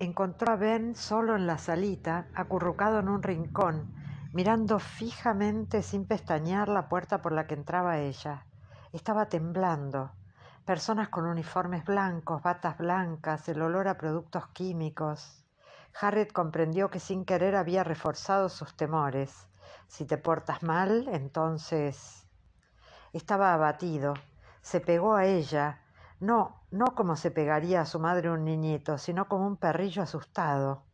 encontró a Ben solo en la salita, acurrucado en un rincón, mirando fijamente sin pestañear la puerta por la que entraba ella. Estaba temblando. Personas con uniformes blancos, batas blancas, el olor a productos químicos. Harriet comprendió que sin querer había reforzado sus temores. Si te portas mal, entonces... Estaba abatido. Se pegó a ella, no, no como se pegaría a su madre un niñito, sino como un perrillo asustado.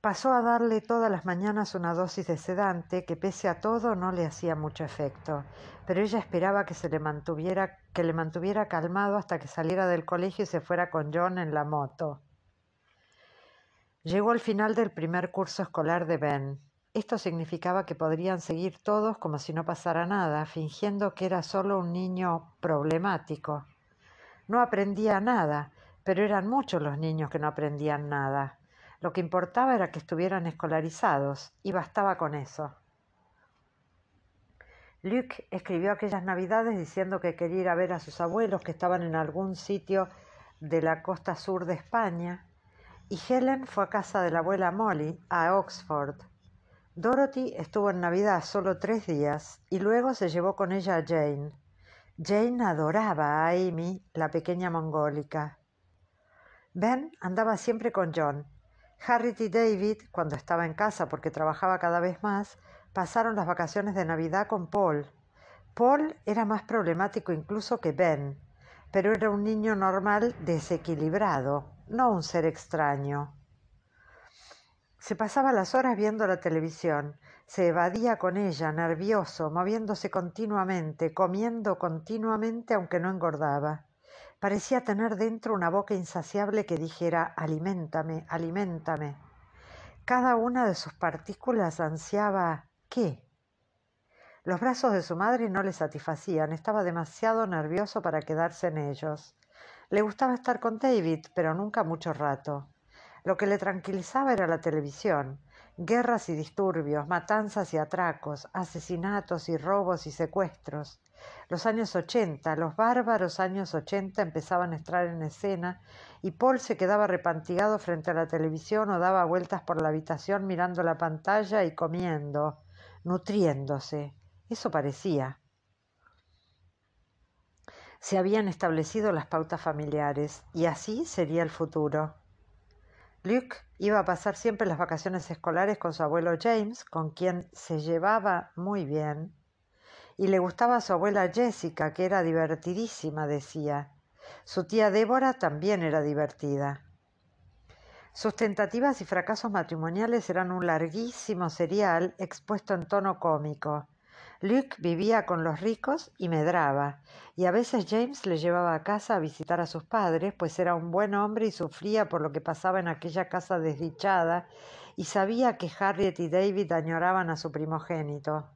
Pasó a darle todas las mañanas una dosis de sedante que pese a todo no le hacía mucho efecto, pero ella esperaba que se le mantuviera, que le mantuviera calmado hasta que saliera del colegio y se fuera con John en la moto. Llegó al final del primer curso escolar de Ben. Esto significaba que podrían seguir todos como si no pasara nada, fingiendo que era solo un niño problemático. No aprendía nada, pero eran muchos los niños que no aprendían nada. Lo que importaba era que estuvieran escolarizados, y bastaba con eso. Luke escribió aquellas navidades diciendo que quería ir a ver a sus abuelos que estaban en algún sitio de la costa sur de España, y Helen fue a casa de la abuela Molly, a Oxford. Dorothy estuvo en Navidad solo tres días y luego se llevó con ella a Jane. Jane adoraba a Amy, la pequeña mongólica. Ben andaba siempre con John. Harriet y David, cuando estaba en casa porque trabajaba cada vez más, pasaron las vacaciones de Navidad con Paul. Paul era más problemático incluso que Ben, pero era un niño normal desequilibrado, no un ser extraño. Se pasaba las horas viendo la televisión, se evadía con ella, nervioso, moviéndose continuamente, comiendo continuamente aunque no engordaba. Parecía tener dentro una boca insaciable que dijera Aliméntame, aliméntame. Cada una de sus partículas ansiaba ¿qué? Los brazos de su madre no le satisfacían, estaba demasiado nervioso para quedarse en ellos. Le gustaba estar con David, pero nunca mucho rato. Lo que le tranquilizaba era la televisión. Guerras y disturbios, matanzas y atracos, asesinatos y robos y secuestros. Los años 80, los bárbaros años 80 empezaban a entrar en escena y Paul se quedaba repantigado frente a la televisión o daba vueltas por la habitación mirando la pantalla y comiendo, nutriéndose. Eso parecía. Se habían establecido las pautas familiares y así sería el futuro. Luke iba a pasar siempre las vacaciones escolares con su abuelo James, con quien se llevaba muy bien, y le gustaba a su abuela Jessica, que era divertidísima, decía. Su tía Débora también era divertida. Sus tentativas y fracasos matrimoniales eran un larguísimo serial expuesto en tono cómico. Luke vivía con los ricos y medraba, y a veces James le llevaba a casa a visitar a sus padres, pues era un buen hombre y sufría por lo que pasaba en aquella casa desdichada, y sabía que Harriet y David añoraban a su primogénito.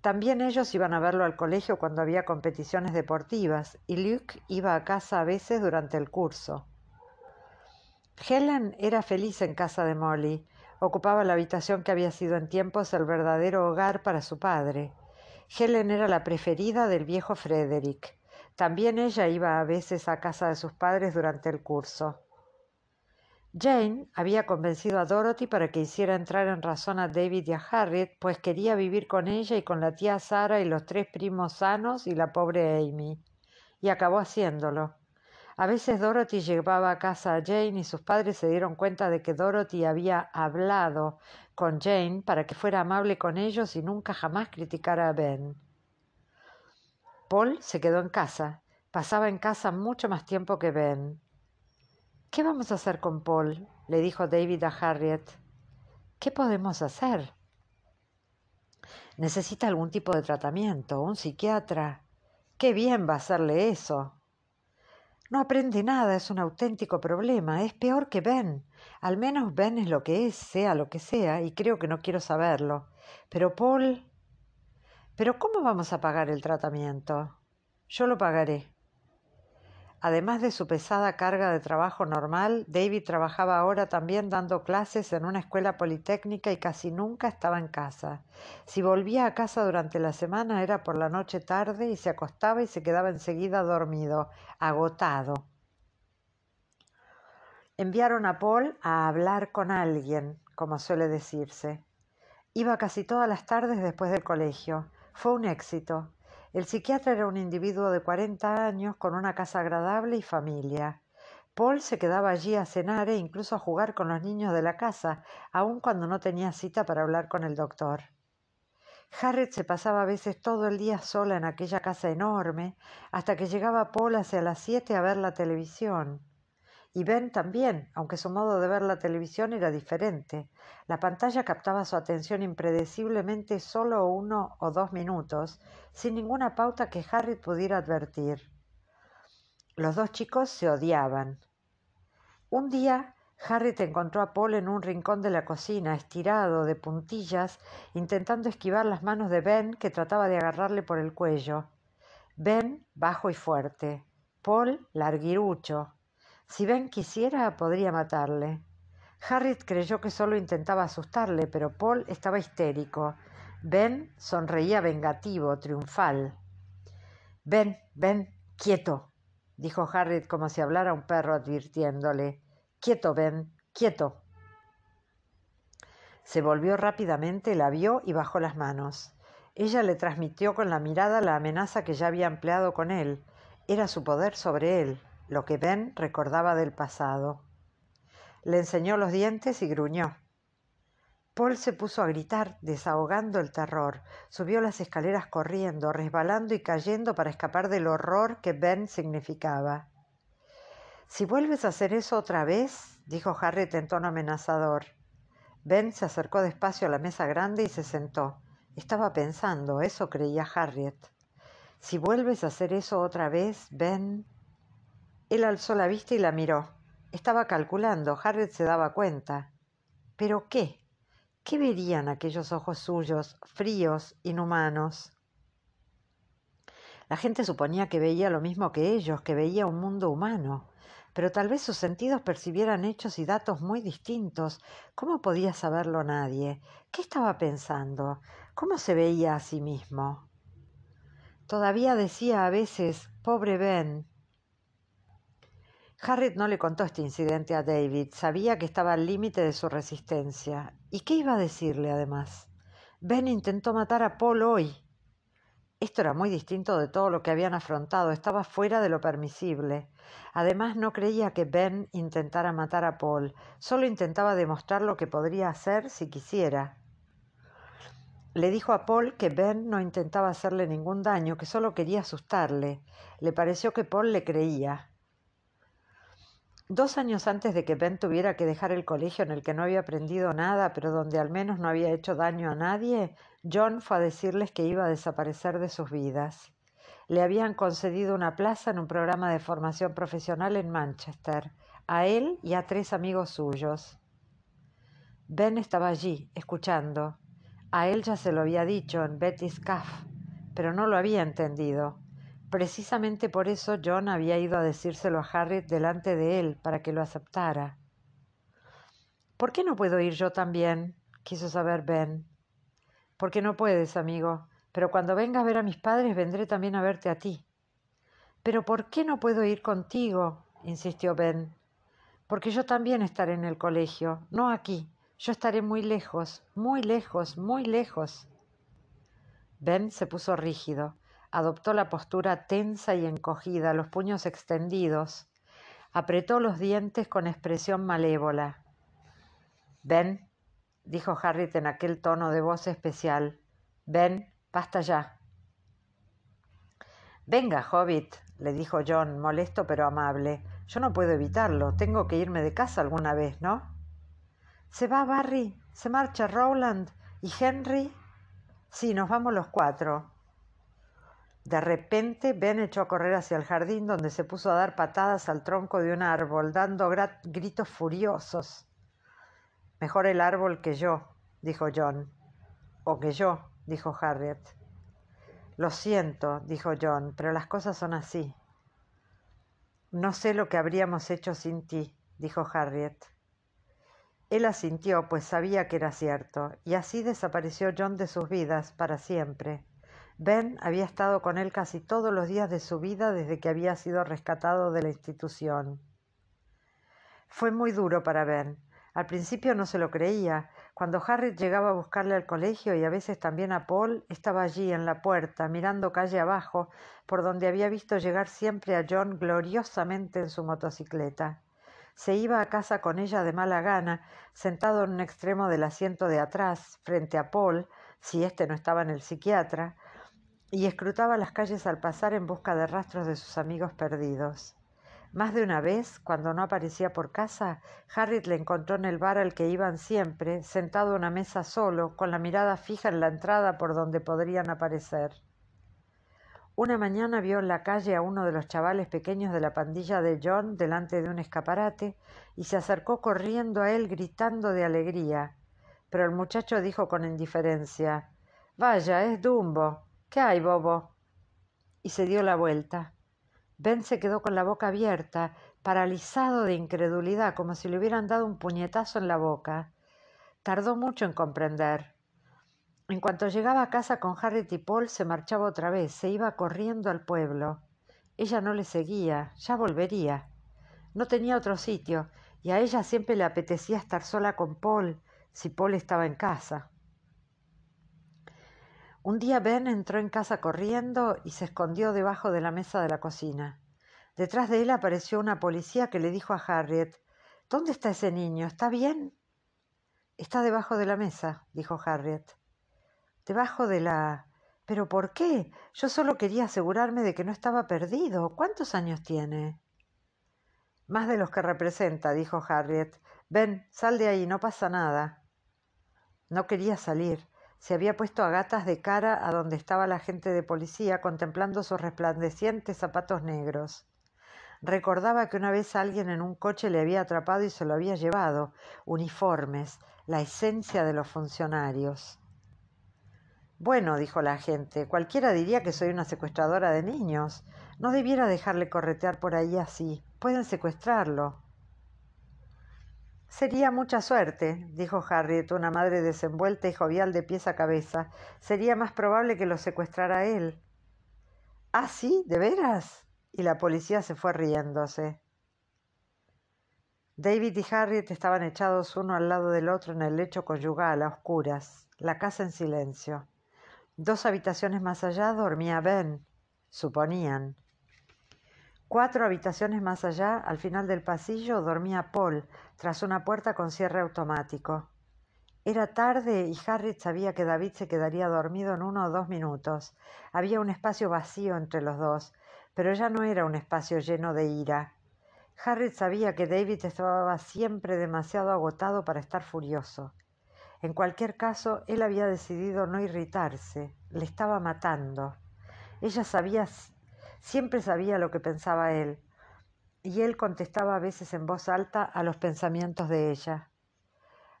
También ellos iban a verlo al colegio cuando había competiciones deportivas, y Luke iba a casa a veces durante el curso. Helen era feliz en casa de Molly, Ocupaba la habitación que había sido en tiempos el verdadero hogar para su padre. Helen era la preferida del viejo Frederick. También ella iba a veces a casa de sus padres durante el curso. Jane había convencido a Dorothy para que hiciera entrar en razón a David y a Harriet, pues quería vivir con ella y con la tía Sara y los tres primos sanos y la pobre Amy, y acabó haciéndolo. A veces Dorothy llevaba a casa a Jane y sus padres se dieron cuenta de que Dorothy había hablado con Jane para que fuera amable con ellos y nunca jamás criticara a Ben. Paul se quedó en casa. Pasaba en casa mucho más tiempo que Ben. ¿Qué vamos a hacer con Paul? le dijo David a Harriet. ¿Qué podemos hacer? Necesita algún tipo de tratamiento, un psiquiatra. Qué bien va a hacerle eso. No aprende nada, es un auténtico problema, es peor que Ben. Al menos Ben es lo que es, sea lo que sea, y creo que no quiero saberlo. Pero Paul... Pero ¿cómo vamos a pagar el tratamiento? Yo lo pagaré. Además de su pesada carga de trabajo normal, David trabajaba ahora también dando clases en una escuela politécnica y casi nunca estaba en casa. Si volvía a casa durante la semana era por la noche tarde y se acostaba y se quedaba enseguida dormido, agotado. Enviaron a Paul a hablar con alguien, como suele decirse. Iba casi todas las tardes después del colegio. Fue un éxito. El psiquiatra era un individuo de 40 años con una casa agradable y familia. Paul se quedaba allí a cenar e incluso a jugar con los niños de la casa, aun cuando no tenía cita para hablar con el doctor. Harriet se pasaba a veces todo el día sola en aquella casa enorme, hasta que llegaba Paul hacia las siete a ver la televisión. Y Ben también, aunque su modo de ver la televisión era diferente. La pantalla captaba su atención impredeciblemente solo uno o dos minutos, sin ninguna pauta que Harriet pudiera advertir. Los dos chicos se odiaban. Un día, Harriet encontró a Paul en un rincón de la cocina, estirado, de puntillas, intentando esquivar las manos de Ben, que trataba de agarrarle por el cuello. Ben, bajo y fuerte. Paul, larguirucho, si Ben quisiera, podría matarle. Harriet creyó que solo intentaba asustarle, pero Paul estaba histérico. Ben sonreía vengativo, triunfal. Ben, Ben, quieto, dijo Harriet como si hablara un perro advirtiéndole. Quieto, Ben, quieto. Se volvió rápidamente, la vio y bajó las manos. Ella le transmitió con la mirada la amenaza que ya había empleado con él. Era su poder sobre él lo que Ben recordaba del pasado. Le enseñó los dientes y gruñó. Paul se puso a gritar, desahogando el terror. Subió las escaleras corriendo, resbalando y cayendo para escapar del horror que Ben significaba. Si vuelves a hacer eso otra vez, dijo Harriet en tono amenazador. Ben se acercó despacio a la mesa grande y se sentó. Estaba pensando, eso creía Harriet. Si vuelves a hacer eso otra vez, Ben, él alzó la vista y la miró. Estaba calculando, Harriet se daba cuenta. ¿Pero qué? ¿Qué verían aquellos ojos suyos, fríos, inhumanos? La gente suponía que veía lo mismo que ellos, que veía un mundo humano, pero tal vez sus sentidos percibieran hechos y datos muy distintos. ¿Cómo podía saberlo nadie? ¿Qué estaba pensando? ¿Cómo se veía a sí mismo? Todavía decía a veces, pobre Ben, Harriet no le contó este incidente a David. Sabía que estaba al límite de su resistencia. ¿Y qué iba a decirle además? Ben intentó matar a Paul hoy. Esto era muy distinto de todo lo que habían afrontado. Estaba fuera de lo permisible. Además, no creía que Ben intentara matar a Paul. Solo intentaba demostrar lo que podría hacer si quisiera. Le dijo a Paul que Ben no intentaba hacerle ningún daño, que solo quería asustarle. Le pareció que Paul le creía. Dos años antes de que Ben tuviera que dejar el colegio en el que no había aprendido nada, pero donde al menos no había hecho daño a nadie, John fue a decirles que iba a desaparecer de sus vidas. Le habían concedido una plaza en un programa de formación profesional en Manchester, a él y a tres amigos suyos. Ben estaba allí, escuchando. A él ya se lo había dicho en Betty's Caff, pero no lo había entendido. Precisamente por eso John había ido a decírselo a Harry delante de él, para que lo aceptara. ¿Por qué no puedo ir yo también? quiso saber Ben. Porque no puedes, amigo, pero cuando vengas a ver a mis padres vendré también a verte a ti. Pero ¿por qué no puedo ir contigo? insistió Ben. Porque yo también estaré en el colegio, no aquí. Yo estaré muy lejos, muy lejos, muy lejos. Ben se puso rígido adoptó la postura tensa y encogida, los puños extendidos, apretó los dientes con expresión malévola. Ven, dijo Harriet en aquel tono de voz especial, ven, basta ya. Venga, Hobbit, le dijo John, molesto pero amable. Yo no puedo evitarlo. Tengo que irme de casa alguna vez, ¿no? ¿Se va Barry? ¿Se marcha Rowland? ¿Y Henry? Sí, nos vamos los cuatro. De repente, Ben echó a correr hacia el jardín donde se puso a dar patadas al tronco de un árbol, dando gritos furiosos. Mejor el árbol que yo, dijo John. O que yo, dijo Harriet. Lo siento, dijo John, pero las cosas son así. No sé lo que habríamos hecho sin ti, dijo Harriet. Él asintió, pues sabía que era cierto, y así desapareció John de sus vidas para siempre. Ben había estado con él casi todos los días de su vida desde que había sido rescatado de la institución. Fue muy duro para Ben. Al principio no se lo creía. Cuando Harriet llegaba a buscarle al colegio y a veces también a Paul, estaba allí en la puerta, mirando calle abajo, por donde había visto llegar siempre a John gloriosamente en su motocicleta. Se iba a casa con ella de mala gana, sentado en un extremo del asiento de atrás, frente a Paul, si éste no estaba en el psiquiatra, y escrutaba las calles al pasar en busca de rastros de sus amigos perdidos. Más de una vez, cuando no aparecía por casa, Harriet le encontró en el bar al que iban siempre, sentado a una mesa solo, con la mirada fija en la entrada por donde podrían aparecer. Una mañana vio en la calle a uno de los chavales pequeños de la pandilla de John delante de un escaparate y se acercó corriendo a él gritando de alegría. Pero el muchacho dijo con indiferencia Vaya, es Dumbo. ¿Qué hay, bobo? y se dio la vuelta. Ben se quedó con la boca abierta, paralizado de incredulidad, como si le hubieran dado un puñetazo en la boca. Tardó mucho en comprender. En cuanto llegaba a casa con Harriet y Paul, se marchaba otra vez, se iba corriendo al pueblo. Ella no le seguía, ya volvería. No tenía otro sitio, y a ella siempre le apetecía estar sola con Paul, si Paul estaba en casa. Un día Ben entró en casa corriendo y se escondió debajo de la mesa de la cocina. Detrás de él apareció una policía que le dijo a Harriet ¿Dónde está ese niño? ¿Está bien? Está debajo de la mesa, dijo Harriet. Debajo de la... ¿Pero por qué? Yo solo quería asegurarme de que no estaba perdido. ¿Cuántos años tiene? Más de los que representa, dijo Harriet. Ven, sal de ahí, no pasa nada. No quería salir. Se había puesto a gatas de cara a donde estaba la gente de policía contemplando sus resplandecientes zapatos negros. Recordaba que una vez alguien en un coche le había atrapado y se lo había llevado, uniformes, la esencia de los funcionarios. Bueno, dijo la gente, cualquiera diría que soy una secuestradora de niños. No debiera dejarle corretear por ahí así. Pueden secuestrarlo. Sería mucha suerte, dijo Harriet, una madre desenvuelta y jovial de pies a cabeza. Sería más probable que lo secuestrara él. ¿Ah, sí? ¿De veras? Y la policía se fue riéndose. David y Harriet estaban echados uno al lado del otro en el lecho conyugal, a oscuras, la casa en silencio. Dos habitaciones más allá dormía Ben, suponían. Cuatro habitaciones más allá, al final del pasillo, dormía Paul, tras una puerta con cierre automático. Era tarde y Harriet sabía que David se quedaría dormido en uno o dos minutos. Había un espacio vacío entre los dos, pero ya no era un espacio lleno de ira. Harriet sabía que David estaba siempre demasiado agotado para estar furioso. En cualquier caso, él había decidido no irritarse, le estaba matando. Ella sabía Siempre sabía lo que pensaba él, y él contestaba a veces en voz alta a los pensamientos de ella.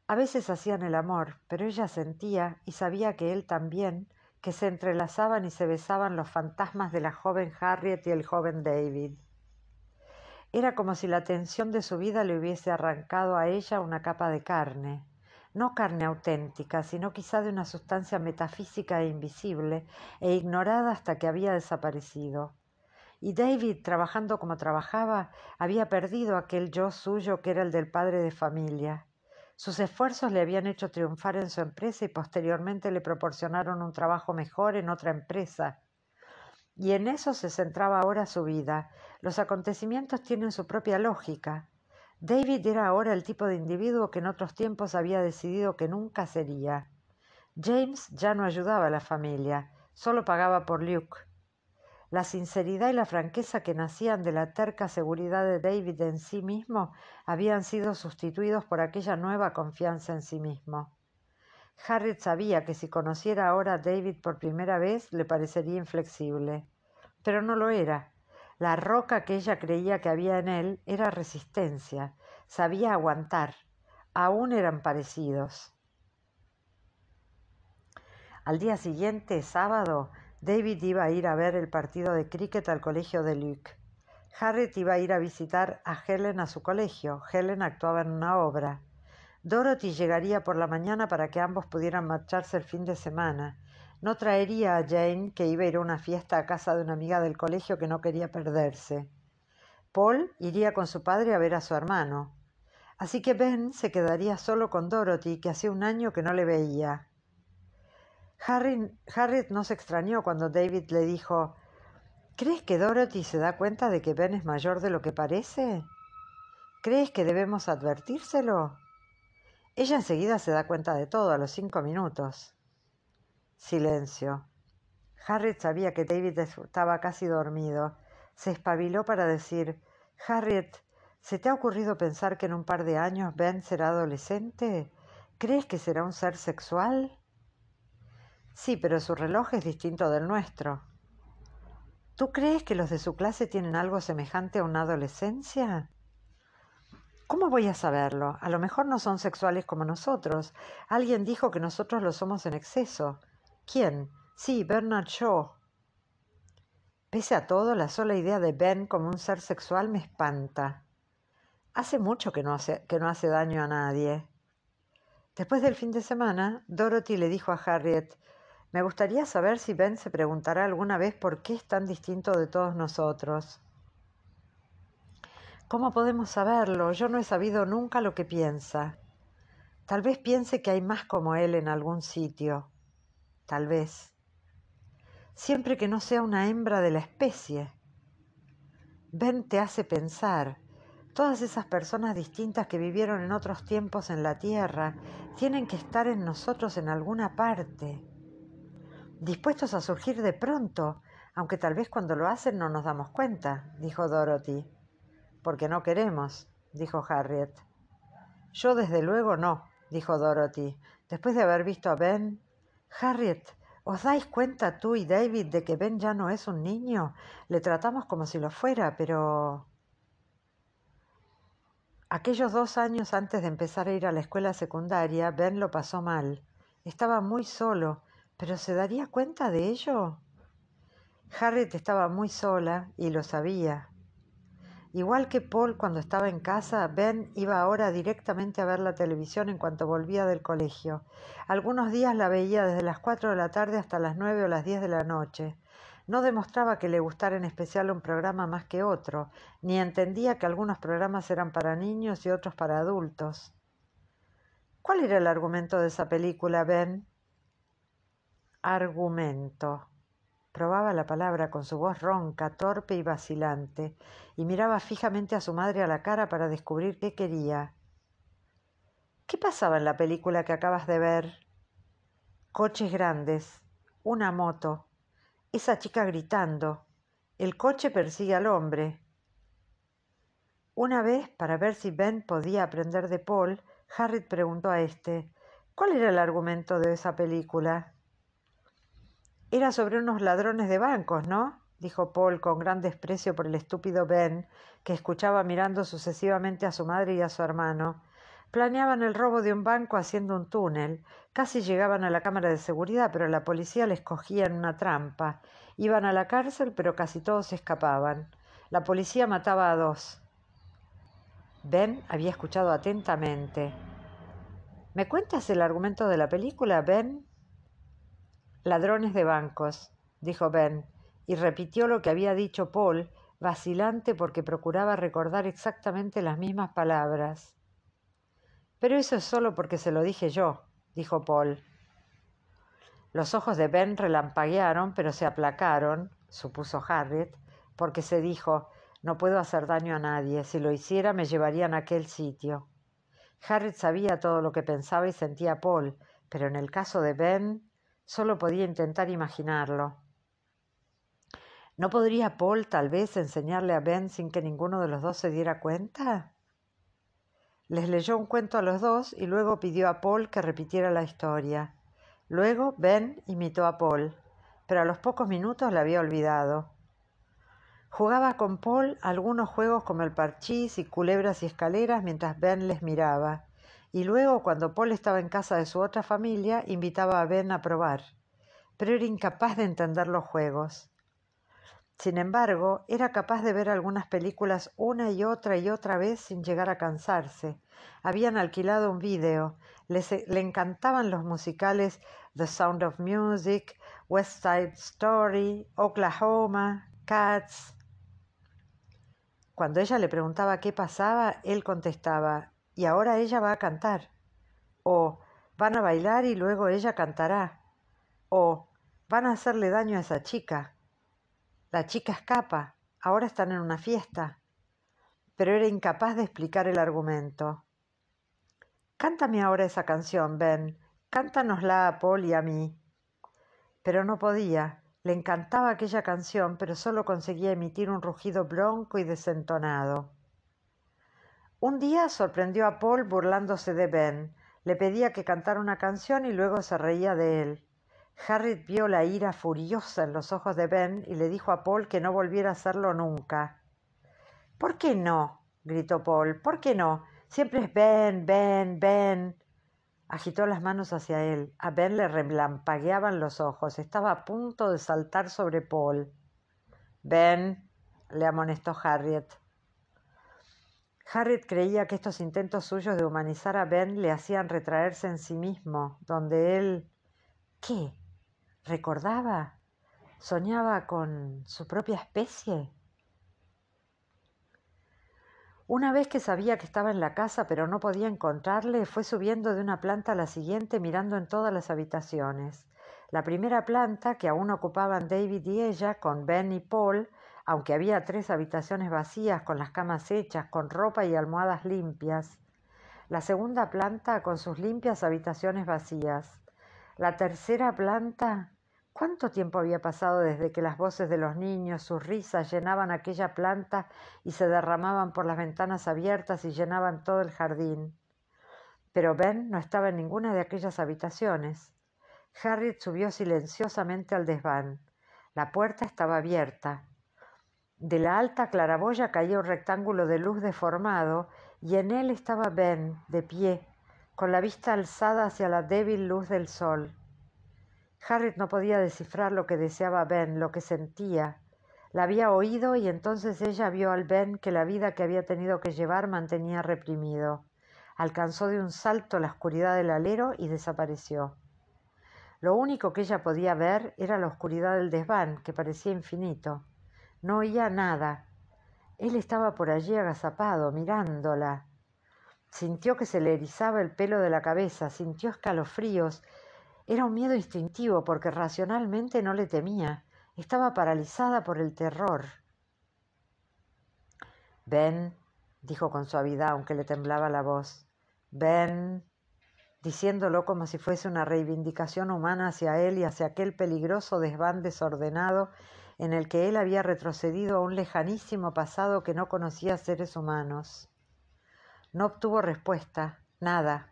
A veces hacían el amor, pero ella sentía y sabía que él también, que se entrelazaban y se besaban los fantasmas de la joven Harriet y el joven David. Era como si la tensión de su vida le hubiese arrancado a ella una capa de carne, no carne auténtica, sino quizá de una sustancia metafísica e invisible e ignorada hasta que había desaparecido. Y David, trabajando como trabajaba, había perdido aquel yo suyo que era el del padre de familia. Sus esfuerzos le habían hecho triunfar en su empresa y posteriormente le proporcionaron un trabajo mejor en otra empresa. Y en eso se centraba ahora su vida. Los acontecimientos tienen su propia lógica. David era ahora el tipo de individuo que en otros tiempos había decidido que nunca sería. James ya no ayudaba a la familia, solo pagaba por Luke. La sinceridad y la franqueza que nacían de la terca seguridad de David en sí mismo habían sido sustituidos por aquella nueva confianza en sí mismo. Harriet sabía que si conociera ahora a David por primera vez le parecería inflexible, pero no lo era. La roca que ella creía que había en él era resistencia, sabía aguantar, aún eran parecidos. Al día siguiente, sábado, David iba a ir a ver el partido de cricket al colegio de Luke. Harriet iba a ir a visitar a Helen a su colegio. Helen actuaba en una obra. Dorothy llegaría por la mañana para que ambos pudieran marcharse el fin de semana. No traería a Jane, que iba a ir a una fiesta a casa de una amiga del colegio que no quería perderse. Paul iría con su padre a ver a su hermano. Así que Ben se quedaría solo con Dorothy, que hacía un año que no le veía. Harriet no se extrañó cuando David le dijo ¿Crees que Dorothy se da cuenta de que Ben es mayor de lo que parece? ¿Crees que debemos advertírselo? Ella enseguida se da cuenta de todo a los cinco minutos. Silencio. Harriet sabía que David estaba casi dormido. Se espabiló para decir Harriet, ¿se te ha ocurrido pensar que en un par de años Ben será adolescente? ¿Crees que será un ser sexual? Sí, pero su reloj es distinto del nuestro. ¿Tú crees que los de su clase tienen algo semejante a una adolescencia? ¿Cómo voy a saberlo? A lo mejor no son sexuales como nosotros. Alguien dijo que nosotros lo somos en exceso. ¿Quién? Sí, Bernard Shaw. Pese a todo, la sola idea de Ben como un ser sexual me espanta. Hace mucho que no hace, que no hace daño a nadie. Después del fin de semana, Dorothy le dijo a Harriet me gustaría saber si Ben se preguntará alguna vez por qué es tan distinto de todos nosotros. ¿Cómo podemos saberlo? Yo no he sabido nunca lo que piensa. Tal vez piense que hay más como él en algún sitio. Tal vez. Siempre que no sea una hembra de la especie. Ben te hace pensar. Todas esas personas distintas que vivieron en otros tiempos en la Tierra tienen que estar en nosotros en alguna parte dispuestos a surgir de pronto, aunque tal vez cuando lo hacen no nos damos cuenta, dijo Dorothy. Porque no queremos, dijo Harriet. Yo desde luego no, dijo Dorothy, después de haber visto a Ben. Harriet, ¿os dais cuenta tú y David de que Ben ya no es un niño? Le tratamos como si lo fuera, pero... Aquellos dos años antes de empezar a ir a la escuela secundaria, Ben lo pasó mal. Estaba muy solo ¿Pero se daría cuenta de ello? Harriet estaba muy sola y lo sabía. Igual que Paul cuando estaba en casa, Ben iba ahora directamente a ver la televisión en cuanto volvía del colegio. Algunos días la veía desde las cuatro de la tarde hasta las nueve o las diez de la noche. No demostraba que le gustara en especial un programa más que otro, ni entendía que algunos programas eran para niños y otros para adultos. ¿Cuál era el argumento de esa película, Ben? argumento. Probaba la palabra con su voz ronca, torpe y vacilante, y miraba fijamente a su madre a la cara para descubrir qué quería. ¿Qué pasaba en la película que acabas de ver? Coches grandes, una moto, esa chica gritando, el coche persigue al hombre. Una vez, para ver si Ben podía aprender de Paul, Harriet preguntó a este, ¿cuál era el argumento de esa película? Era sobre unos ladrones de bancos, ¿no? dijo Paul con gran desprecio por el estúpido Ben, que escuchaba mirando sucesivamente a su madre y a su hermano. Planeaban el robo de un banco haciendo un túnel. Casi llegaban a la cámara de seguridad, pero la policía les cogía en una trampa. Iban a la cárcel, pero casi todos escapaban. La policía mataba a dos. Ben había escuchado atentamente. ¿Me cuentas el argumento de la película, Ben? Ladrones de bancos, dijo Ben, y repitió lo que había dicho Paul, vacilante porque procuraba recordar exactamente las mismas palabras. Pero eso es solo porque se lo dije yo, dijo Paul. Los ojos de Ben relampaguearon, pero se aplacaron, supuso Harriet, porque se dijo, no puedo hacer daño a nadie, si lo hiciera me llevarían a aquel sitio. Harriet sabía todo lo que pensaba y sentía Paul, pero en el caso de Ben Solo podía intentar imaginarlo. ¿No podría Paul tal vez enseñarle a Ben sin que ninguno de los dos se diera cuenta? Les leyó un cuento a los dos y luego pidió a Paul que repitiera la historia. Luego Ben imitó a Paul, pero a los pocos minutos la había olvidado. Jugaba con Paul algunos juegos como el parchís y culebras y escaleras mientras Ben les miraba y luego, cuando Paul estaba en casa de su otra familia, invitaba a Ben a probar, pero era incapaz de entender los juegos. Sin embargo, era capaz de ver algunas películas una y otra y otra vez sin llegar a cansarse. Habían alquilado un vídeo, e, le encantaban los musicales The Sound of Music, West Side Story, Oklahoma, Cats. Cuando ella le preguntaba qué pasaba, él contestaba, y ahora ella va a cantar. O van a bailar y luego ella cantará. O van a hacerle daño a esa chica. La chica escapa, ahora están en una fiesta. Pero era incapaz de explicar el argumento. Cántame ahora esa canción, Ben. Cántanosla a Paul y a mí. Pero no podía. Le encantaba aquella canción, pero solo conseguía emitir un rugido bronco y desentonado. Un día sorprendió a Paul burlándose de Ben. Le pedía que cantara una canción y luego se reía de él. Harriet vio la ira furiosa en los ojos de Ben y le dijo a Paul que no volviera a hacerlo nunca. ¿Por qué no? gritó Paul. ¿Por qué no? Siempre es Ben, Ben, Ben. Agitó las manos hacia él. A Ben le relampagueaban los ojos. Estaba a punto de saltar sobre Paul. Ben, le amonestó Harriet. Harriet creía que estos intentos suyos de humanizar a Ben le hacían retraerse en sí mismo, donde él... ¿Qué? ¿Recordaba? ¿Soñaba con su propia especie? Una vez que sabía que estaba en la casa pero no podía encontrarle, fue subiendo de una planta a la siguiente mirando en todas las habitaciones. La primera planta, que aún ocupaban David y ella, con Ben y Paul, aunque había tres habitaciones vacías con las camas hechas, con ropa y almohadas limpias, la segunda planta con sus limpias habitaciones vacías, la tercera planta ¿Cuánto tiempo había pasado desde que las voces de los niños, sus risas, llenaban aquella planta y se derramaban por las ventanas abiertas y llenaban todo el jardín? Pero Ben no estaba en ninguna de aquellas habitaciones. Harriet subió silenciosamente al desván. La puerta estaba abierta. De la alta claraboya caía un rectángulo de luz deformado y en él estaba Ben, de pie, con la vista alzada hacia la débil luz del sol. Harriet no podía descifrar lo que deseaba Ben, lo que sentía. La había oído y entonces ella vio al Ben que la vida que había tenido que llevar mantenía reprimido. Alcanzó de un salto la oscuridad del alero y desapareció. Lo único que ella podía ver era la oscuridad del desván, que parecía infinito. No oía nada. Él estaba por allí agazapado, mirándola. Sintió que se le erizaba el pelo de la cabeza, sintió escalofríos. Era un miedo instintivo porque racionalmente no le temía. Estaba paralizada por el terror. Ven, dijo con suavidad, aunque le temblaba la voz. Ven, diciéndolo como si fuese una reivindicación humana hacia él y hacia aquel peligroso desván desordenado en el que él había retrocedido a un lejanísimo pasado que no conocía seres humanos. No obtuvo respuesta, nada.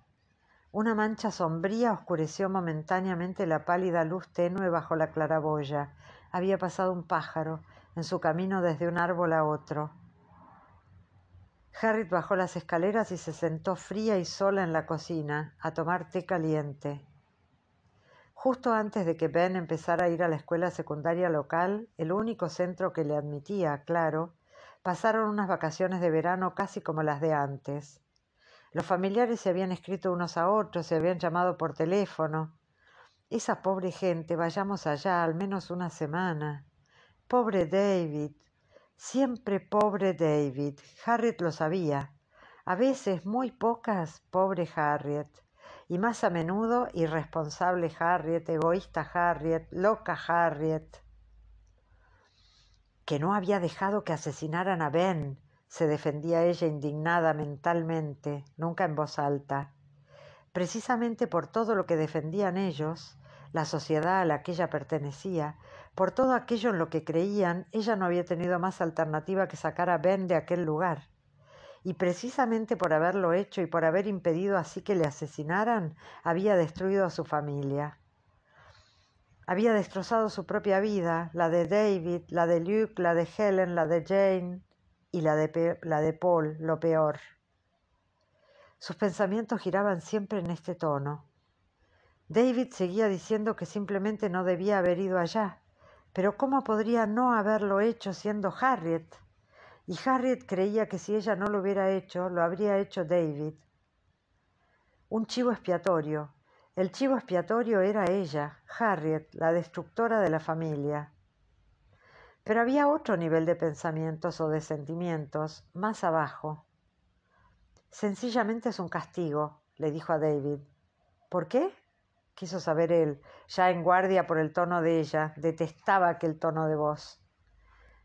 Una mancha sombría oscureció momentáneamente la pálida luz tenue bajo la claraboya. Había pasado un pájaro en su camino desde un árbol a otro. Harry bajó las escaleras y se sentó fría y sola en la cocina a tomar té caliente. Justo antes de que Ben empezara a ir a la escuela secundaria local, el único centro que le admitía, claro, pasaron unas vacaciones de verano casi como las de antes. Los familiares se habían escrito unos a otros, se habían llamado por teléfono. Esa pobre gente, vayamos allá al menos una semana. Pobre David. Siempre pobre David. Harriet lo sabía. A veces, muy pocas, pobre Harriet y más a menudo irresponsable Harriet, egoísta Harriet, loca Harriet, que no había dejado que asesinaran a Ben, se defendía ella indignada mentalmente, nunca en voz alta. Precisamente por todo lo que defendían ellos, la sociedad a la que ella pertenecía, por todo aquello en lo que creían, ella no había tenido más alternativa que sacar a Ben de aquel lugar y precisamente por haberlo hecho y por haber impedido así que le asesinaran, había destruido a su familia. Había destrozado su propia vida, la de David, la de Luke, la de Helen, la de Jane y la de, la de Paul, lo peor. Sus pensamientos giraban siempre en este tono. David seguía diciendo que simplemente no debía haber ido allá, pero ¿cómo podría no haberlo hecho siendo Harriet? y Harriet creía que si ella no lo hubiera hecho, lo habría hecho David. Un chivo expiatorio. El chivo expiatorio era ella, Harriet, la destructora de la familia. Pero había otro nivel de pensamientos o de sentimientos, más abajo. Sencillamente es un castigo, le dijo a David. ¿Por qué? quiso saber él, ya en guardia por el tono de ella, detestaba aquel tono de voz.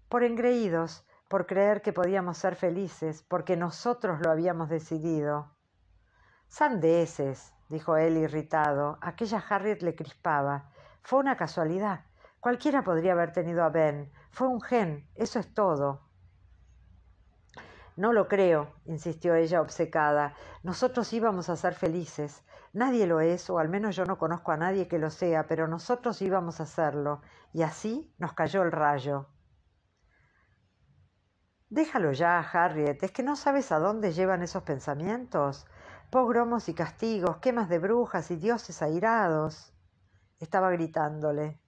Por engreídos, por creer que podíamos ser felices porque nosotros lo habíamos decidido. Sandeces, dijo él irritado. Aquella Harriet le crispaba. Fue una casualidad. Cualquiera podría haber tenido a Ben. Fue un gen, eso es todo. No lo creo, insistió ella obcecada. Nosotros íbamos a ser felices. Nadie lo es, o al menos yo no conozco a nadie que lo sea, pero nosotros íbamos a hacerlo. Y así nos cayó el rayo. Déjalo ya, Harriet, es que no sabes a dónde llevan esos pensamientos. Pogromos y castigos, quemas de brujas y dioses airados. Estaba gritándole.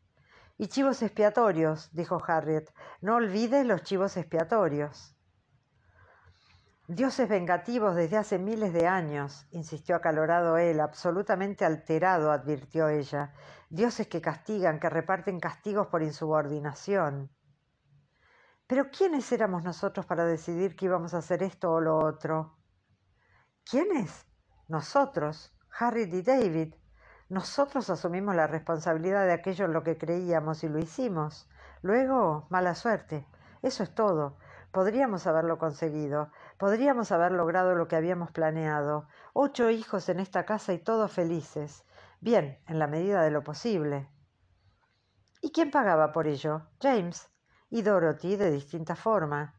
Y chivos expiatorios, dijo Harriet. No olvides los chivos expiatorios. Dioses vengativos desde hace miles de años, insistió acalorado él, absolutamente alterado, advirtió ella. Dioses que castigan, que reparten castigos por insubordinación. Pero ¿quiénes éramos nosotros para decidir que íbamos a hacer esto o lo otro? ¿Quiénes? Nosotros, Harry y David. Nosotros asumimos la responsabilidad de aquello en lo que creíamos y lo hicimos. Luego, mala suerte. Eso es todo. Podríamos haberlo conseguido, podríamos haber logrado lo que habíamos planeado. Ocho hijos en esta casa y todos felices. Bien, en la medida de lo posible. ¿Y quién pagaba por ello? James y Dorothy de distinta forma.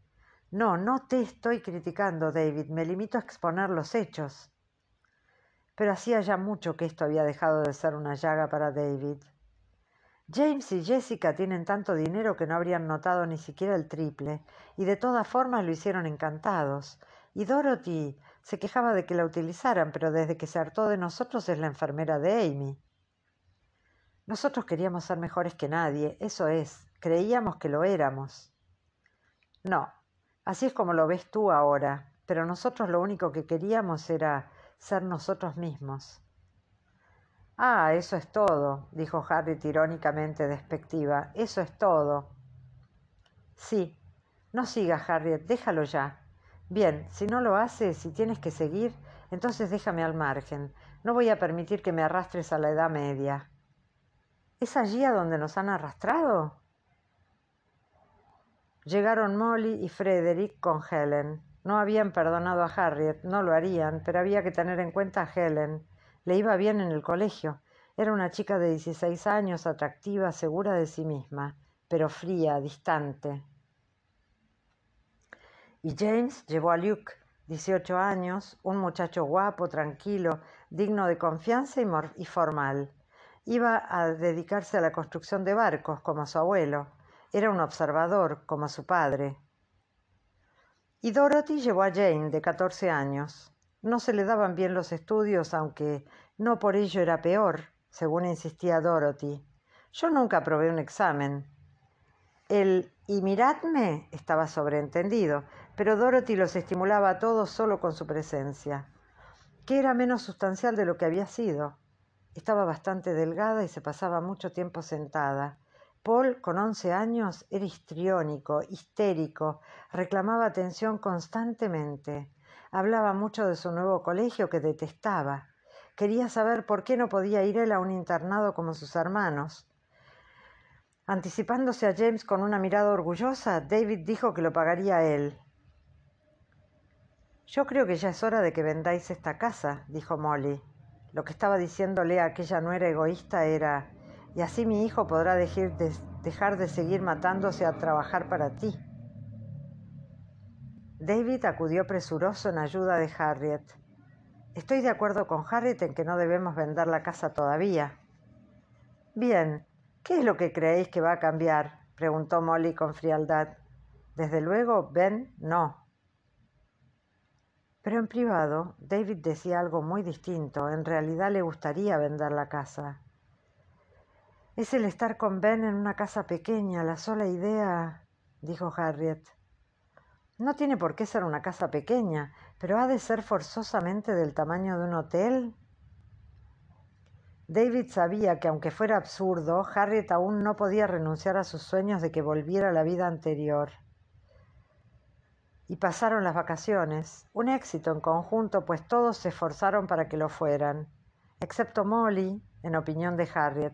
No, no te estoy criticando, David, me limito a exponer los hechos. Pero hacía ya mucho que esto había dejado de ser una llaga para David. James y Jessica tienen tanto dinero que no habrían notado ni siquiera el triple, y de todas formas lo hicieron encantados. Y Dorothy se quejaba de que la utilizaran, pero desde que se hartó de nosotros es la enfermera de Amy. Nosotros queríamos ser mejores que nadie, eso es, creíamos que lo éramos. No, así es como lo ves tú ahora, pero nosotros lo único que queríamos era ser nosotros mismos. Ah, eso es todo, dijo Harriet irónicamente despectiva, eso es todo. Sí, no sigas, Harriet, déjalo ya. Bien, si no lo haces y tienes que seguir, entonces déjame al margen. No voy a permitir que me arrastres a la Edad Media. ¿Es allí a donde nos han arrastrado? Llegaron Molly y Frederick con Helen. No habían perdonado a Harriet, no lo harían, pero había que tener en cuenta a Helen. Le iba bien en el colegio. Era una chica de 16 años, atractiva, segura de sí misma, pero fría, distante. Y James llevó a Luke, 18 años, un muchacho guapo, tranquilo, digno de confianza y, y formal. Iba a dedicarse a la construcción de barcos, como su abuelo. Era un observador, como su padre. Y Dorothy llevó a Jane, de 14 años. No se le daban bien los estudios, aunque no por ello era peor, según insistía Dorothy. Yo nunca aprobé un examen. El y miradme estaba sobreentendido, pero Dorothy los estimulaba a todos solo con su presencia, que era menos sustancial de lo que había sido. Estaba bastante delgada y se pasaba mucho tiempo sentada. Paul, con once años, era histriónico, histérico, reclamaba atención constantemente. Hablaba mucho de su nuevo colegio que detestaba. Quería saber por qué no podía ir él a un internado como sus hermanos. Anticipándose a James con una mirada orgullosa, David dijo que lo pagaría él. Yo creo que ya es hora de que vendáis esta casa, dijo Molly. Lo que estaba diciéndole a aquella nuera egoísta era, y así mi hijo podrá dejar de, seguir matándose a trabajar para ti. David acudió presuroso en ayuda de Harriet. Estoy de acuerdo con Harriet en que no debemos vender la casa todavía. Bien, ¿qué es lo que creéis que va a cambiar? preguntó Molly con frialdad. Desde luego, Ben, no. Pero en privado, David decía algo muy distinto. En realidad le gustaría vender la casa. Es el estar con Ben en una casa pequeña, la sola idea, dijo Harriet. No tiene por qué ser una casa pequeña, pero ha de ser forzosamente del tamaño de un hotel. David sabía que aunque fuera absurdo, Harriet aún no podía renunciar a sus sueños de que volviera a la vida anterior y pasaron las vacaciones, un éxito en conjunto, pues todos se esforzaron para que lo fueran, excepto Molly, en opinión de Harriet.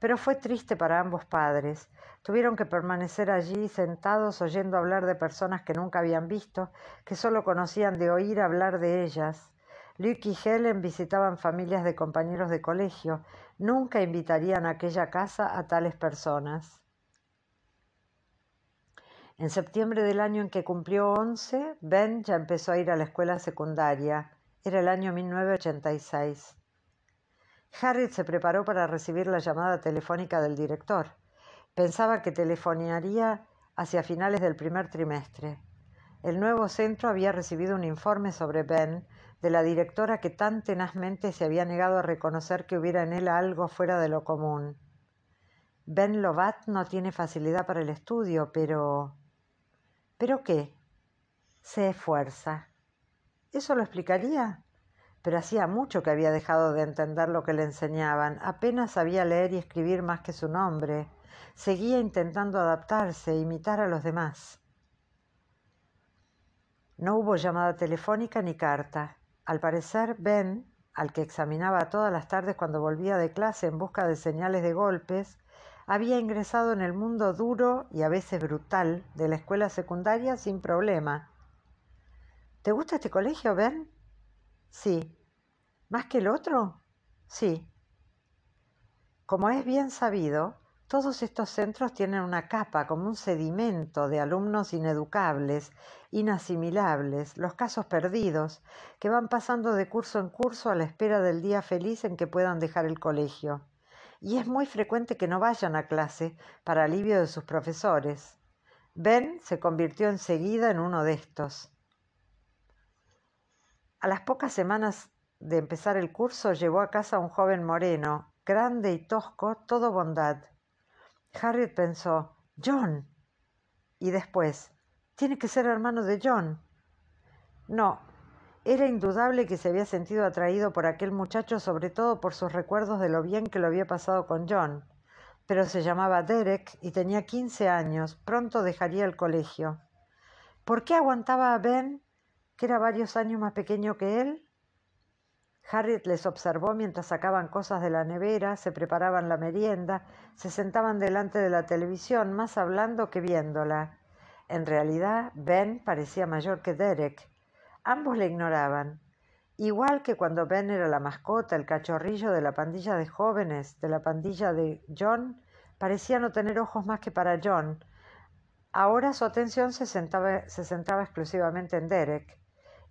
Pero fue triste para ambos padres. Tuvieron que permanecer allí sentados oyendo hablar de personas que nunca habían visto, que solo conocían de oír hablar de ellas. Luke y Helen visitaban familias de compañeros de colegio. Nunca invitarían a aquella casa a tales personas. En septiembre del año en que cumplió 11, Ben ya empezó a ir a la escuela secundaria. Era el año 1986. Harriet se preparó para recibir la llamada telefónica del director. Pensaba que telefonearía hacia finales del primer trimestre. El nuevo centro había recibido un informe sobre Ben de la directora que tan tenazmente se había negado a reconocer que hubiera en él algo fuera de lo común. Ben Lovat no tiene facilidad para el estudio, pero pero qué? se esfuerza. ¿Eso lo explicaría? Pero hacía mucho que había dejado de entender lo que le enseñaban, apenas sabía leer y escribir más que su nombre. Seguía intentando adaptarse e imitar a los demás. No hubo llamada telefónica ni carta. Al parecer, Ben, al que examinaba todas las tardes cuando volvía de clase en busca de señales de golpes, había ingresado en el mundo duro y a veces brutal de la escuela secundaria sin problema. ¿Te gusta este colegio, Ben? Sí. ¿Más que el otro? Sí. Como es bien sabido, todos estos centros tienen una capa como un sedimento de alumnos ineducables, inasimilables, los casos perdidos, que van pasando de curso en curso a la espera del día feliz en que puedan dejar el colegio y es muy frecuente que no vayan a clase para alivio de sus profesores. Ben se convirtió enseguida en uno de estos. A las pocas semanas de empezar el curso llevó a casa a un joven moreno, grande y tosco, todo bondad. Harriet pensó, John. Y después, tiene que ser hermano de John. No, era indudable que se había sentido atraído por aquel muchacho, sobre todo por sus recuerdos de lo bien que lo había pasado con John. Pero se llamaba Derek y tenía 15 años. Pronto dejaría el colegio. ¿Por qué aguantaba a Ben, que era varios años más pequeño que él? Harriet les observó mientras sacaban cosas de la nevera, se preparaban la merienda, se sentaban delante de la televisión, más hablando que viéndola. En realidad, Ben parecía mayor que Derek, Ambos le ignoraban, igual que cuando Ben era la mascota, el cachorrillo de la pandilla de jóvenes, de la pandilla de John, parecía no tener ojos más que para John. Ahora su atención se, sentaba, se centraba exclusivamente en Derek,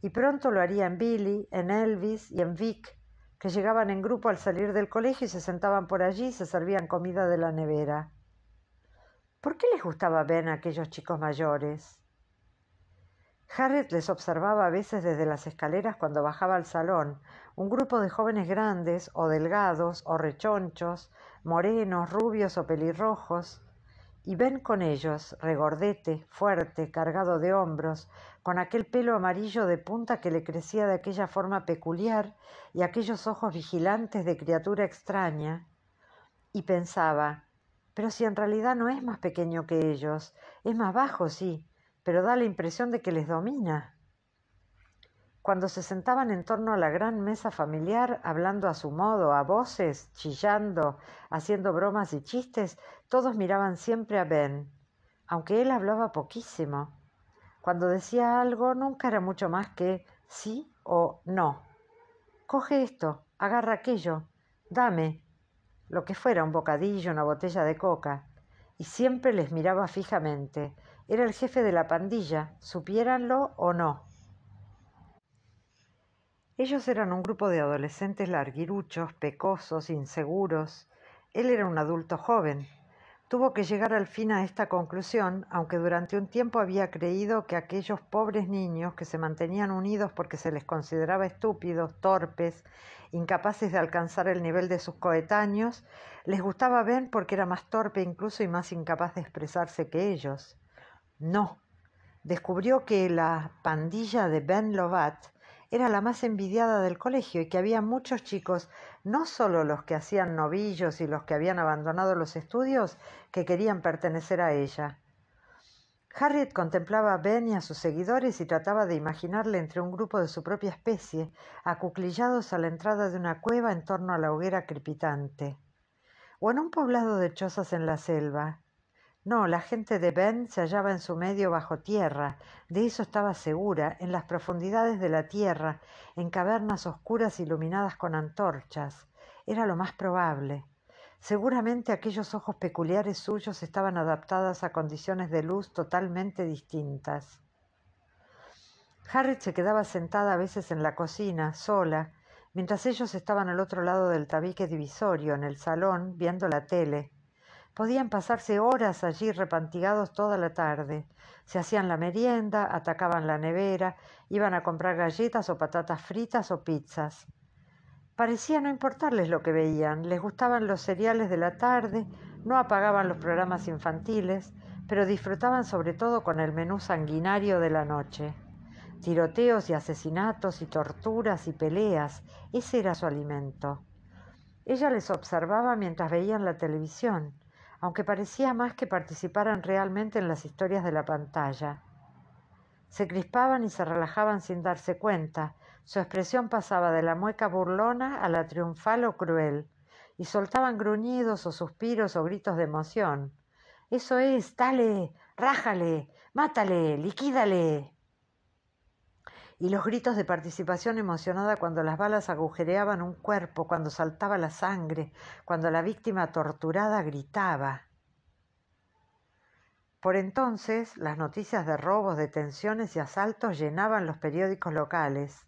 y pronto lo haría en Billy, en Elvis y en Vic, que llegaban en grupo al salir del colegio y se sentaban por allí y se servían comida de la nevera. ¿Por qué les gustaba Ben a aquellos chicos mayores? Harriet les observaba a veces desde las escaleras cuando bajaba al salón, un grupo de jóvenes grandes o delgados o rechonchos, morenos, rubios o pelirrojos, y ven con ellos, regordete, fuerte, cargado de hombros, con aquel pelo amarillo de punta que le crecía de aquella forma peculiar y aquellos ojos vigilantes de criatura extraña, y pensaba, pero si en realidad no es más pequeño que ellos, es más bajo, sí, pero da la impresión de que les domina. Cuando se sentaban en torno a la gran mesa familiar, hablando a su modo, a voces, chillando, haciendo bromas y chistes, todos miraban siempre a Ben, aunque él hablaba poquísimo. Cuando decía algo nunca era mucho más que sí o no. Coge esto, agarra aquello, dame, lo que fuera, un bocadillo, una botella de coca. Y siempre les miraba fijamente, era el jefe de la pandilla, supiéranlo o no. Ellos eran un grupo de adolescentes larguiruchos, pecosos, inseguros. Él era un adulto joven. Tuvo que llegar al fin a esta conclusión, aunque durante un tiempo había creído que aquellos pobres niños que se mantenían unidos porque se les consideraba estúpidos, torpes, incapaces de alcanzar el nivel de sus coetáneos, les gustaba ver porque era más torpe incluso y más incapaz de expresarse que ellos. No, descubrió que la pandilla de Ben Lovat era la más envidiada del colegio y que había muchos chicos, no solo los que hacían novillos y los que habían abandonado los estudios, que querían pertenecer a ella. Harriet contemplaba a Ben y a sus seguidores y trataba de imaginarle entre un grupo de su propia especie, acuclillados a la entrada de una cueva en torno a la hoguera crepitante, o en un poblado de chozas en la selva. No, la gente de Ben se hallaba en su medio bajo tierra, de eso estaba segura, en las profundidades de la tierra, en cavernas oscuras iluminadas con antorchas. Era lo más probable. Seguramente aquellos ojos peculiares suyos estaban adaptados a condiciones de luz totalmente distintas. Harriet se quedaba sentada a veces en la cocina, sola, mientras ellos estaban al otro lado del tabique divisorio, en el salón, viendo la tele, Podían pasarse horas allí repantigados toda la tarde. Se hacían la merienda, atacaban la nevera, iban a comprar galletas o patatas fritas o pizzas. Parecía no importarles lo que veían, les gustaban los cereales de la tarde, no apagaban los programas infantiles, pero disfrutaban sobre todo con el menú sanguinario de la noche. Tiroteos y asesinatos y torturas y peleas, ese era su alimento. Ella les observaba mientras veían la televisión aunque parecía más que participaran realmente en las historias de la pantalla. Se crispaban y se relajaban sin darse cuenta, su expresión pasaba de la mueca burlona a la triunfal o cruel, y soltaban gruñidos o suspiros o gritos de emoción. Eso es, dale, rájale, mátale, liquídale y los gritos de participación emocionada cuando las balas agujereaban un cuerpo, cuando saltaba la sangre, cuando la víctima torturada gritaba. Por entonces, las noticias de robos, detenciones y asaltos llenaban los periódicos locales.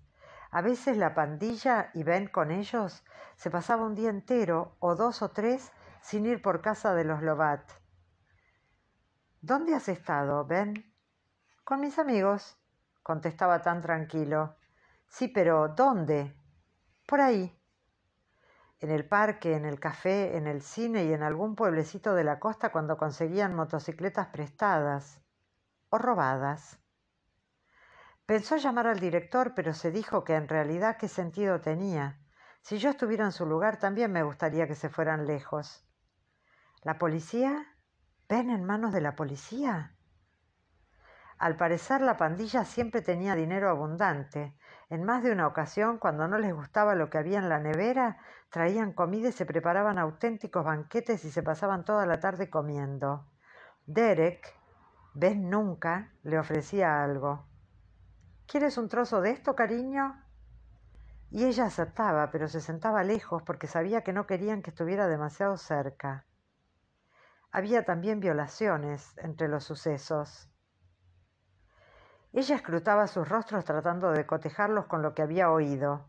A veces la pandilla y Ben con ellos se pasaba un día entero o dos o tres sin ir por casa de los lobat ¿Dónde has estado, Ben? Con mis amigos contestaba tan tranquilo. Sí, pero ¿dónde? Por ahí. En el parque, en el café, en el cine y en algún pueblecito de la costa cuando conseguían motocicletas prestadas o robadas. Pensó llamar al director, pero se dijo que en realidad qué sentido tenía. Si yo estuviera en su lugar también me gustaría que se fueran lejos. ¿La policía? ¿Ven en manos de la policía? Al parecer la pandilla siempre tenía dinero abundante. En más de una ocasión, cuando no les gustaba lo que había en la nevera, traían comida y se preparaban auténticos banquetes y se pasaban toda la tarde comiendo. Derek, ves nunca, le ofrecía algo. ¿Quieres un trozo de esto, cariño? Y ella aceptaba, pero se sentaba lejos porque sabía que no querían que estuviera demasiado cerca. Había también violaciones entre los sucesos. Ella escrutaba sus rostros tratando de cotejarlos con lo que había oído.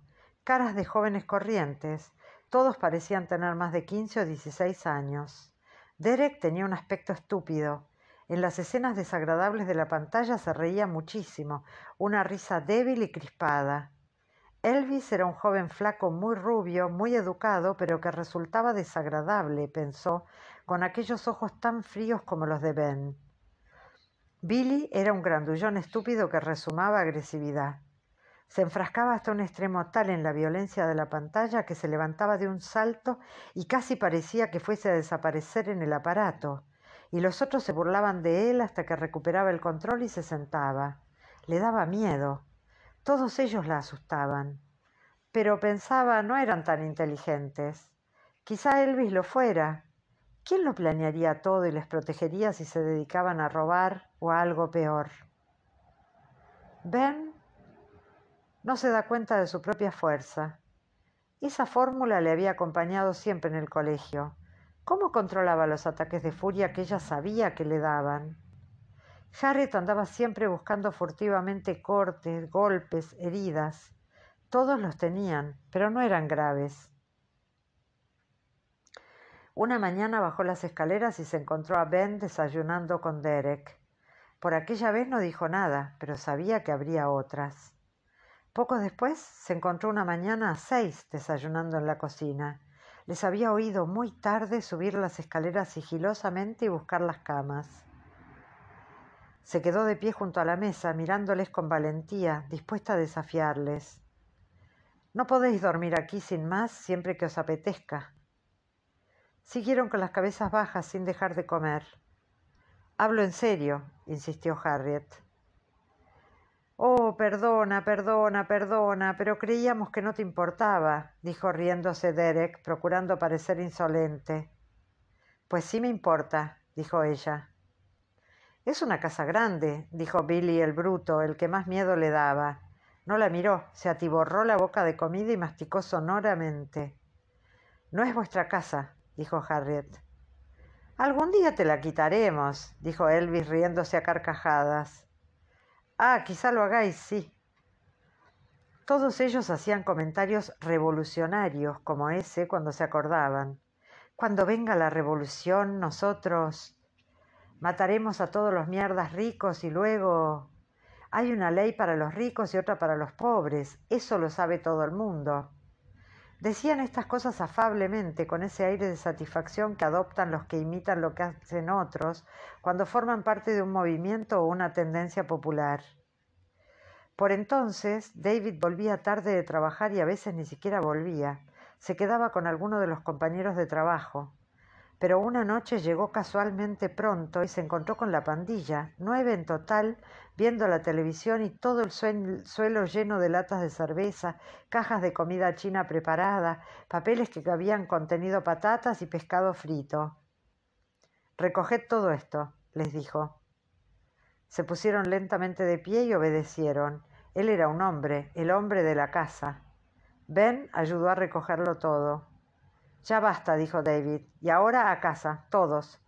Caras de jóvenes corrientes. Todos parecían tener más de quince o dieciséis años. Derek tenía un aspecto estúpido. En las escenas desagradables de la pantalla se reía muchísimo, una risa débil y crispada. Elvis era un joven flaco muy rubio, muy educado, pero que resultaba desagradable, pensó, con aquellos ojos tan fríos como los de Ben. Billy era un grandullón estúpido que resumaba agresividad. Se enfrascaba hasta un extremo tal en la violencia de la pantalla que se levantaba de un salto y casi parecía que fuese a desaparecer en el aparato, y los otros se burlaban de él hasta que recuperaba el control y se sentaba. Le daba miedo. Todos ellos la asustaban. Pero pensaba no eran tan inteligentes. Quizá Elvis lo fuera, ¿Quién lo planearía todo y les protegería si se dedicaban a robar o a algo peor? Ben no se da cuenta de su propia fuerza. Esa fórmula le había acompañado siempre en el colegio. ¿Cómo controlaba los ataques de furia que ella sabía que le daban? Harriet andaba siempre buscando furtivamente cortes, golpes, heridas. Todos los tenían, pero no eran graves. Una mañana bajó las escaleras y se encontró a Ben desayunando con Derek. Por aquella vez no dijo nada, pero sabía que habría otras. Poco después se encontró una mañana a seis desayunando en la cocina. Les había oído muy tarde subir las escaleras sigilosamente y buscar las camas. Se quedó de pie junto a la mesa, mirándoles con valentía, dispuesta a desafiarles. No podéis dormir aquí sin más siempre que os apetezca, siguieron con las cabezas bajas sin dejar de comer. Hablo en serio, insistió Harriet. Oh, perdona, perdona, perdona, pero creíamos que no te importaba, dijo riéndose Derek, procurando parecer insolente. Pues sí me importa, dijo ella. Es una casa grande, dijo Billy el bruto, el que más miedo le daba. No la miró, se atiborró la boca de comida y masticó sonoramente. No es vuestra casa, dijo Harriet. Algún día te la quitaremos, dijo Elvis riéndose a carcajadas. Ah, quizá lo hagáis, sí. Todos ellos hacían comentarios revolucionarios como ese cuando se acordaban. Cuando venga la revolución, nosotros mataremos a todos los mierdas ricos y luego... Hay una ley para los ricos y otra para los pobres, eso lo sabe todo el mundo. Decían estas cosas afablemente, con ese aire de satisfacción que adoptan los que imitan lo que hacen otros cuando forman parte de un movimiento o una tendencia popular. Por entonces, David volvía tarde de trabajar y a veces ni siquiera volvía. Se quedaba con alguno de los compañeros de trabajo pero una noche llegó casualmente pronto y se encontró con la pandilla, nueve en total, viendo la televisión y todo el suelo lleno de latas de cerveza, cajas de comida china preparada, papeles que habían contenido patatas y pescado frito. Recoged todo esto, les dijo. Se pusieron lentamente de pie y obedecieron. Él era un hombre, el hombre de la casa. Ben ayudó a recogerlo todo. Ya basta, dijo David, y ahora a casa, todos.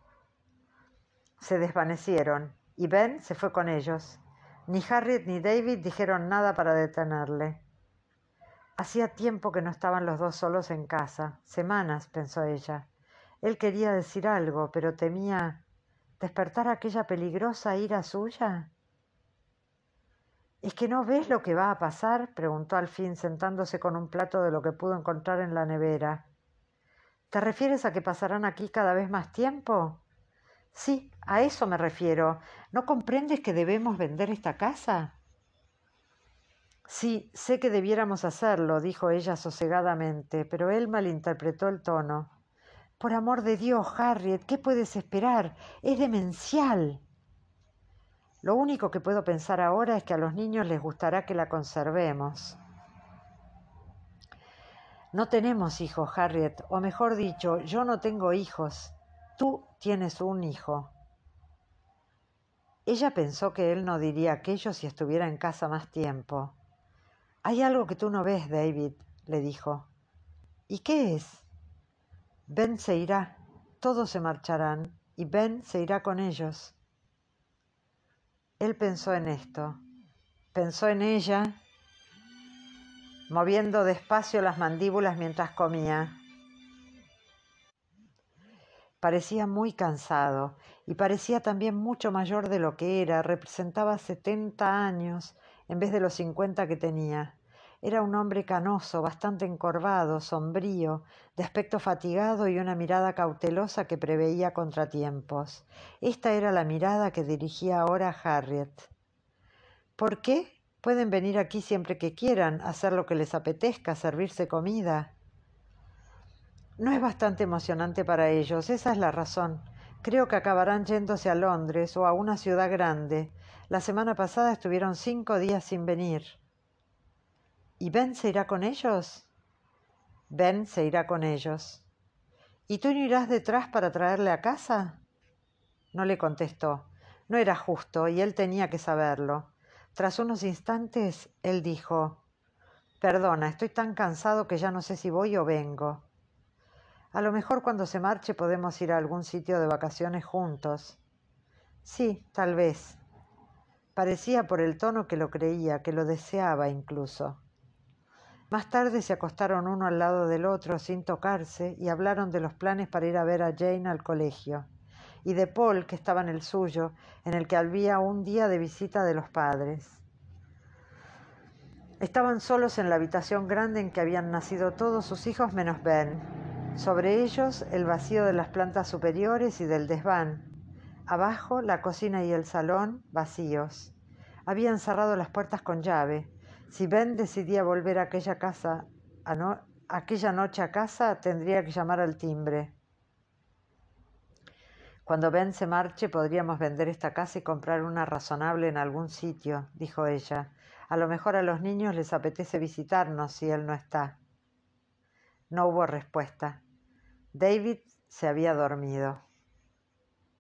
Se desvanecieron, y Ben se fue con ellos. Ni Harriet ni David dijeron nada para detenerle. Hacía tiempo que no estaban los dos solos en casa, semanas, pensó ella. Él quería decir algo, pero temía despertar aquella peligrosa ira suya. ¿Es que no ves lo que va a pasar? preguntó al fin, sentándose con un plato de lo que pudo encontrar en la nevera. ¿Te refieres a que pasarán aquí cada vez más tiempo? Sí, a eso me refiero. ¿No comprendes que debemos vender esta casa? Sí, sé que debiéramos hacerlo, dijo ella sosegadamente, pero él malinterpretó el tono. Por amor de Dios, Harriet, ¿qué puedes esperar? Es demencial. Lo único que puedo pensar ahora es que a los niños les gustará que la conservemos. No tenemos hijos, Harriet, o mejor dicho, yo no tengo hijos. Tú tienes un hijo. Ella pensó que él no diría aquello si estuviera en casa más tiempo. Hay algo que tú no ves, David, le dijo. ¿Y qué es? Ben se irá, todos se marcharán, y Ben se irá con ellos. Él pensó en esto, pensó en ella moviendo despacio las mandíbulas mientras comía. Parecía muy cansado y parecía también mucho mayor de lo que era, representaba 70 años en vez de los 50 que tenía. Era un hombre canoso, bastante encorvado, sombrío, de aspecto fatigado y una mirada cautelosa que preveía contratiempos. Esta era la mirada que dirigía ahora a Harriet. ¿Por qué? Pueden venir aquí siempre que quieran, hacer lo que les apetezca, servirse comida. No es bastante emocionante para ellos, esa es la razón. Creo que acabarán yéndose a Londres o a una ciudad grande. La semana pasada estuvieron cinco días sin venir. ¿Y Ben se irá con ellos? Ben se irá con ellos. ¿Y tú no irás detrás para traerle a casa? No le contestó. No era justo y él tenía que saberlo. Tras unos instantes, él dijo Perdona, estoy tan cansado que ya no sé si voy o vengo. A lo mejor cuando se marche podemos ir a algún sitio de vacaciones juntos. Sí, tal vez. Parecía por el tono que lo creía, que lo deseaba incluso. Más tarde se acostaron uno al lado del otro sin tocarse y hablaron de los planes para ir a ver a Jane al colegio y de Paul, que estaba en el suyo, en el que había un día de visita de los padres. Estaban solos en la habitación grande en que habían nacido todos sus hijos menos Ben. Sobre ellos el vacío de las plantas superiores y del desván. Abajo la cocina y el salón vacíos. Habían cerrado las puertas con llave. Si Ben decidía volver a aquella casa, aquella noche a casa, tendría que llamar al timbre. Cuando Ben se marche podríamos vender esta casa y comprar una razonable en algún sitio, dijo ella. A lo mejor a los niños les apetece visitarnos si él no está. No hubo respuesta. David se había dormido.